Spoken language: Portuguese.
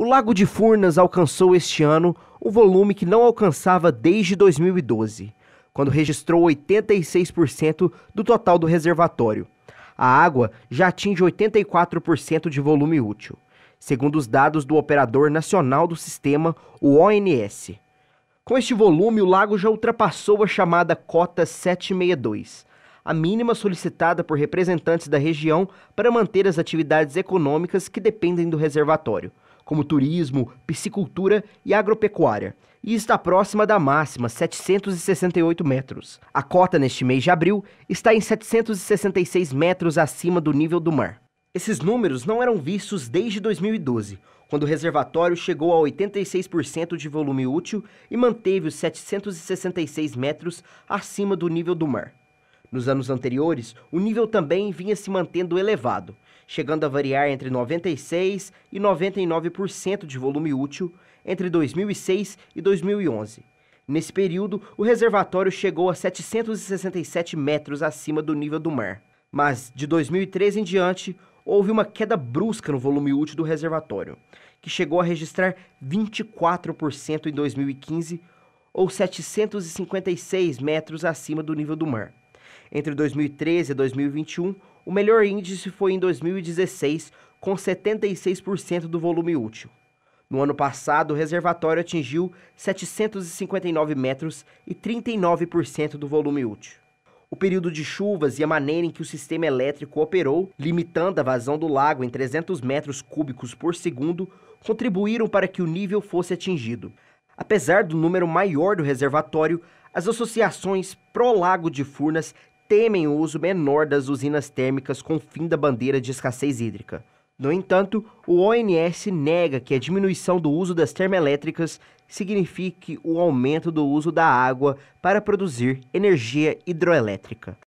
O Lago de Furnas alcançou este ano um volume que não alcançava desde 2012, quando registrou 86% do total do reservatório. A água já atinge 84% de volume útil, segundo os dados do Operador Nacional do Sistema, o ONS. Com este volume, o lago já ultrapassou a chamada cota 762, a mínima solicitada por representantes da região para manter as atividades econômicas que dependem do reservatório como turismo, piscicultura e agropecuária, e está próxima da máxima, 768 metros. A cota neste mês de abril está em 766 metros acima do nível do mar. Esses números não eram vistos desde 2012, quando o reservatório chegou a 86% de volume útil e manteve os 766 metros acima do nível do mar. Nos anos anteriores, o nível também vinha se mantendo elevado, chegando a variar entre 96% e 99% de volume útil entre 2006 e 2011. Nesse período, o reservatório chegou a 767 metros acima do nível do mar. Mas, de 2003 em diante, houve uma queda brusca no volume útil do reservatório, que chegou a registrar 24% em 2015, ou 756 metros acima do nível do mar. Entre 2013 e 2021, o melhor índice foi em 2016, com 76% do volume útil. No ano passado, o reservatório atingiu 759 metros e 39% do volume útil. O período de chuvas e a maneira em que o sistema elétrico operou, limitando a vazão do lago em 300 metros cúbicos por segundo, contribuíram para que o nível fosse atingido. Apesar do número maior do reservatório, as associações pró-lago de Furnas temem o uso menor das usinas térmicas com o fim da bandeira de escassez hídrica. No entanto, o ONS nega que a diminuição do uso das termoelétricas signifique o aumento do uso da água para produzir energia hidroelétrica.